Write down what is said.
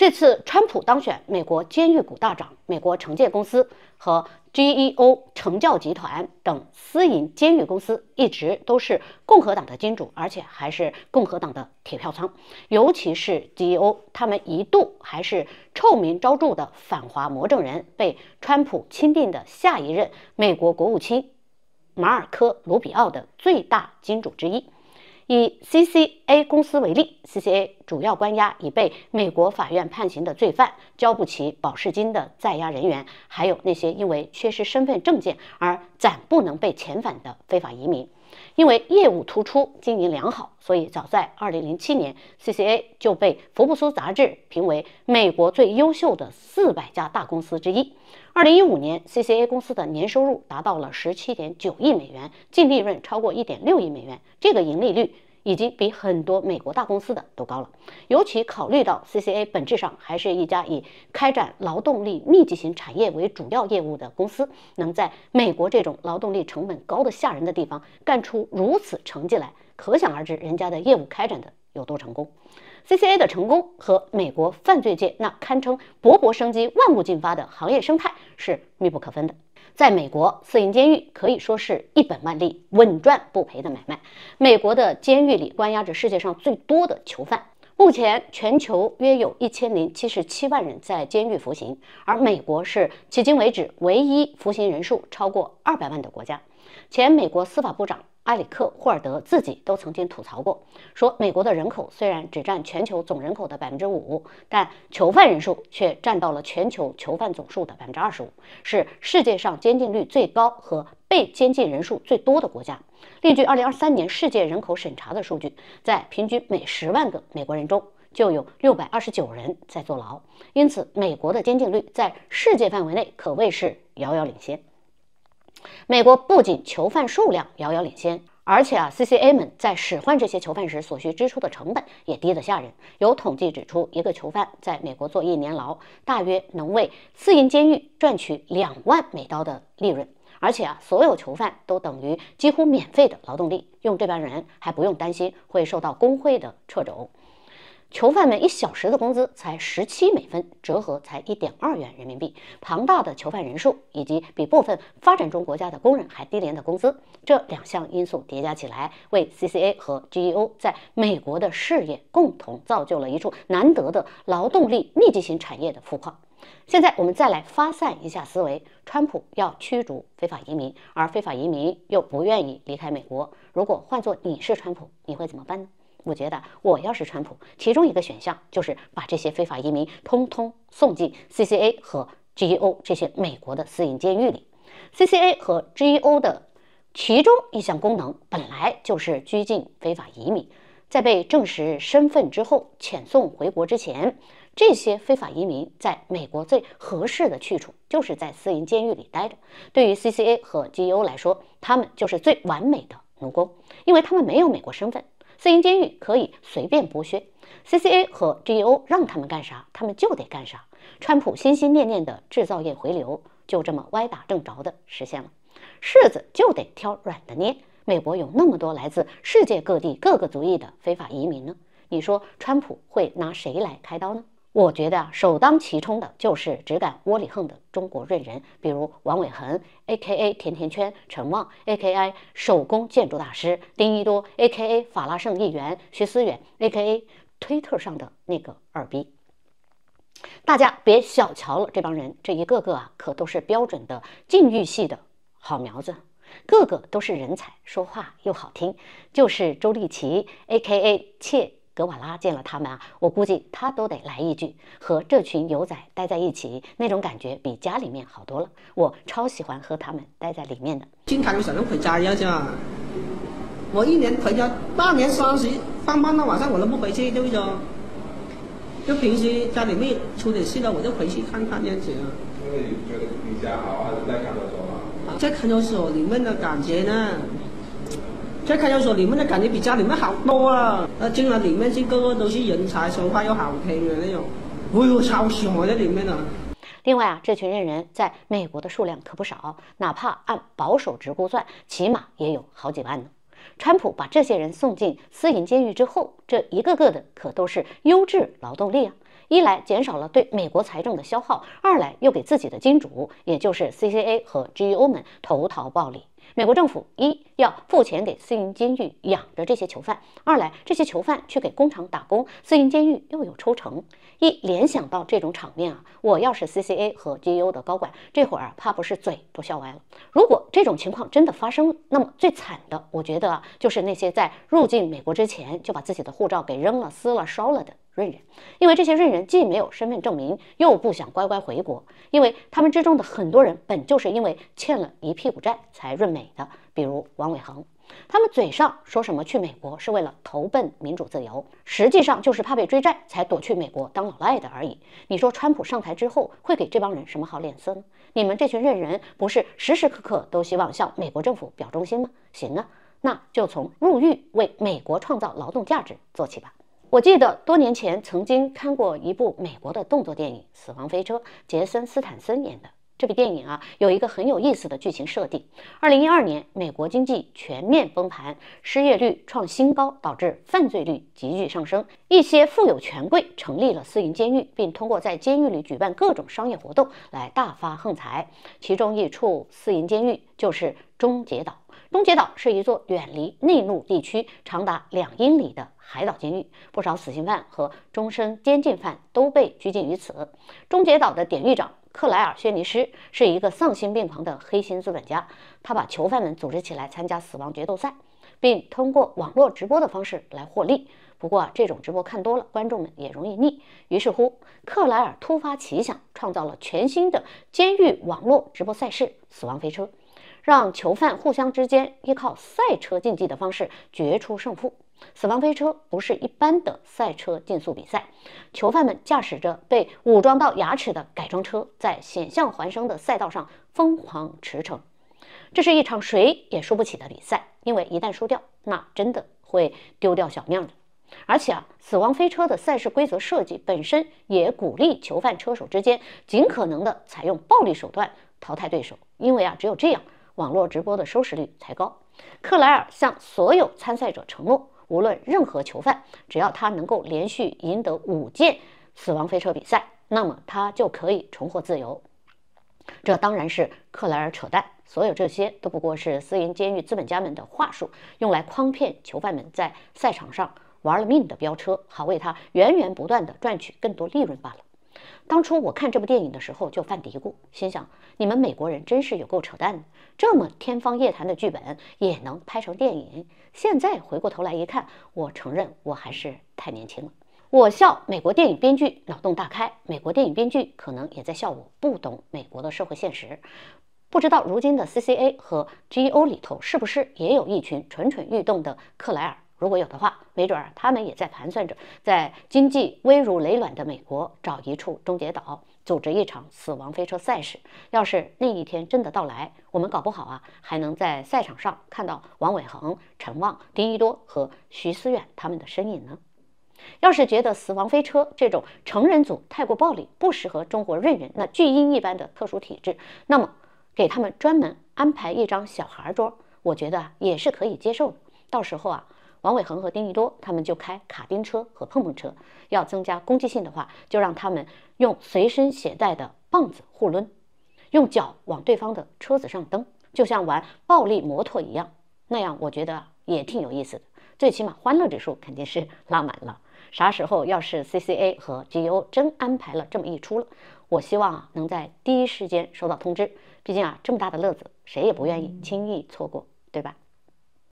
这次川普当选，美国监狱股大涨。美国城建公司和 GEO 成教集团等私营监狱公司一直都是共和党的金主，而且还是共和党的铁票仓。尤其是 GEO，他们一度还是臭名昭著的反华魔怔人，被川普钦定的下一任美国国务卿马尔科·卢比奥的最大金主之一。以 CCA 公司为例，CCA 主要关押已被美国法院判刑的罪犯、交不起保释金的在押人员，还有那些因为缺失身份证件而暂不能被遣返的非法移民。因为业务突出，经营良好，所以早在2007年，CCA 就被福布斯杂志评为美国最优秀的400家大公司之一。2015年，CCA 公司的年收入达到了17.9亿美元，净利润超过1.6亿美元，这个盈利率。已经比很多美国大公司的都高了，尤其考虑到 CCA 本质上还是一家以开展劳动力密集型产业为主要业务的公司，能在美国这种劳动力成本高的吓人的地方干出如此成绩来，可想而知人家的业务开展的有多成功。CCA 的成功和美国犯罪界那堪称勃勃生机、万物进发的行业生态是密不可分的。在美国，私营监狱可以说是一本万利、稳赚不赔的买卖。美国的监狱里关押着世界上最多的囚犯，目前全球约有一千零七十七万人在监狱服刑，而美国是迄今为止唯一服刑人数超过二百万的国家。前美国司法部长。阿里克霍尔德自己都曾经吐槽过，说美国的人口虽然只占全球总人口的百分之五，但囚犯人数却占到了全球囚犯总数的百分之二十五，是世界上监禁率最高和被监禁人数最多的国家。根据2023年世界人口审查的数据，在平均每十万个美国人中就有六百二十九人在坐牢，因此美国的监禁率在世界范围内可谓是遥遥领先。美国不仅囚犯数量遥遥领先，而且啊，CCA 们在使唤这些囚犯时所需支出的成本也低得吓人。有统计指出，一个囚犯在美国做一年牢，大约能为私营监狱赚取两万美刀的利润。而且啊，所有囚犯都等于几乎免费的劳动力，用这帮人还不用担心会受到工会的掣肘。囚犯们一小时的工资才十七美分，折合才一点二元人民币。庞大的囚犯人数以及比部分发展中国家的工人还低廉的工资，这两项因素叠加起来，为 CCA 和 GEO 在美国的事业共同造就了一处难得的劳动力密集型产业的富矿。现在我们再来发散一下思维：川普要驱逐非法移民，而非法移民又不愿意离开美国。如果换做你是川普，你会怎么办？呢？我觉得，我要是川普，其中一个选项就是把这些非法移民通通送进 CCA 和 GEO 这些美国的私营监狱里。CCA 和 GEO 的其中一项功能本来就是拘禁非法移民，在被证实身份之后遣送回国之前，这些非法移民在美国最合适的去处就是在私营监狱里待着。对于 CCA 和 GEO 来说，他们就是最完美的奴工，因为他们没有美国身份。私营监狱可以随便剥削，CCA 和 g e o 让他们干啥，他们就得干啥。川普心心念念的制造业回流，就这么歪打正着的实现了。柿子就得挑软的捏。美国有那么多来自世界各地各个族裔的非法移民呢，你说川普会拿谁来开刀呢？我觉得啊，首当其冲的就是只敢窝里横的中国瑞人，比如王伟恒 （A.K.A. 甜甜圈）、陈望 （A.K.I. 手工建筑大师）、丁一多 （A.K.A. 法拉盛议员）、徐思远 （A.K.A. 推特上的那个二逼）。大家别小瞧了这帮人，这一个个啊，可都是标准的禁欲系的好苗子，个个都是人才，说话又好听。就是周立奇 （A.K.A. 切格瓦拉见了他们啊，我估计他都得来一句：“和这群牛仔待在一起，那种感觉比家里面好多了。”我超喜欢和他们待在里面的。经进看守所回家一样是吧？我一年回家，大年三十放班天晚上我都不回去，对不？就平时家里面出点事了，我就回去看看这样子。因为你觉得离家好还是在看守所？在看守所里面的感觉呢？在看守所里面的感觉比家里面好多了。那进了里面去，个个都是人才，说话又好听的那种，哎呦，超喜欢在里面呢。另外啊，这群人在美国的数量可不少，哪怕按保守值估算，起码也有好几万呢。川普把这些人送进私营监狱之后，这一个个的可都是优质劳动力啊！一来减少了对美国财政的消耗，二来又给自己的金主，也就是 CCA 和 GEO 们投桃报李。美国政府一要付钱给私营监狱养着这些囚犯，二来这些囚犯去给工厂打工，私营监狱又有抽成。一联想到这种场面啊，我要是 C C A 和 G U 的高管，这会儿啊，怕不是嘴都笑歪了。如果这种情况真的发生，那么最惨的，我觉得啊，就是那些在入境美国之前就把自己的护照给扔了、撕了、烧了的。认人，因为这些认人既没有身份证明，又不想乖乖回国，因为他们之中的很多人本就是因为欠了一屁股债才润美的，比如王伟恒。他们嘴上说什么去美国是为了投奔民主自由，实际上就是怕被追债才躲去美国当老赖的而已。你说川普上台之后会给这帮人什么好脸色呢？你们这群认人不是时时刻刻都希望向美国政府表忠心吗？行啊，那就从入狱为美国创造劳动价值做起吧。我记得多年前曾经看过一部美国的动作电影《死亡飞车》，杰森·斯坦森演的。这部电影啊，有一个很有意思的剧情设定。二零一二年，美国经济全面崩盘，失业率创新高，导致犯罪率急剧上升。一些富有权贵成立了私营监狱，并通过在监狱里举办各种商业活动来大发横财。其中一处私营监狱就是终结岛。终结岛是一座远离内陆地区、长达两英里的海岛监狱，不少死刑犯和终身监禁犯都被拘禁于此。终结岛的典狱长。克莱尔·薛尼斯是一个丧心病狂的黑心资本家，他把囚犯们组织起来参加死亡决斗赛，并通过网络直播的方式来获利。不过，这种直播看多了，观众们也容易腻。于是乎，克莱尔突发奇想，创造了全新的监狱网络直播赛事——死亡飞车，让囚犯互相之间依靠赛车竞技的方式决出胜负。死亡飞车不是一般的赛车竞速比赛，囚犯们驾驶着被武装到牙齿的改装车，在险象环生的赛道上疯狂驰骋。这是一场谁也输不起的比赛，因为一旦输掉，那真的会丢掉小命的。而且啊，死亡飞车的赛事规则设计本身也鼓励囚犯车手之间尽可能的采用暴力手段淘汰对手，因为啊，只有这样，网络直播的收视率才高。克莱尔向所有参赛者承诺。无论任何囚犯，只要他能够连续赢得五届死亡飞车比赛，那么他就可以重获自由。这当然是克莱尔扯淡，所有这些都不过是私营监狱资本家们的话术，用来诓骗囚犯们在赛场上玩了命的飙车，好为他源源不断的赚取更多利润罢了。当初我看这部电影的时候就犯嘀咕，心想你们美国人真是有够扯淡的，这么天方夜谭的剧本也能拍成电影。现在回过头来一看，我承认我还是太年轻了。我笑美国电影编剧脑洞大开，美国电影编剧可能也在笑我不懂美国的社会现实。不知道如今的 CCA 和 GO 里头是不是也有一群蠢蠢欲动的克莱尔？如果有的话，没准儿他们也在盘算着，在经济危如累卵的美国找一处终结岛，组织一场死亡飞车赛事。要是那一天真的到来，我们搞不好啊，还能在赛场上看到王伟恒、陈望、丁一多和徐思远他们的身影呢。要是觉得死亡飞车这种成人组太过暴力，不适合中国任人，那巨婴一般的特殊体质，那么给他们专门安排一张小孩桌，我觉得也是可以接受的。到时候啊。王伟恒和丁一多，他们就开卡丁车和碰碰车。要增加攻击性的话，就让他们用随身携带的棒子互抡，用脚往对方的车子上蹬，就像玩暴力摩托一样。那样我觉得也挺有意思的，最起码欢乐指数肯定是拉满了。啥时候要是 CCA 和 GEO 真安排了这么一出了，我希望啊能在第一时间收到通知。毕竟啊，这么大的乐子，谁也不愿意轻易错过，对吧？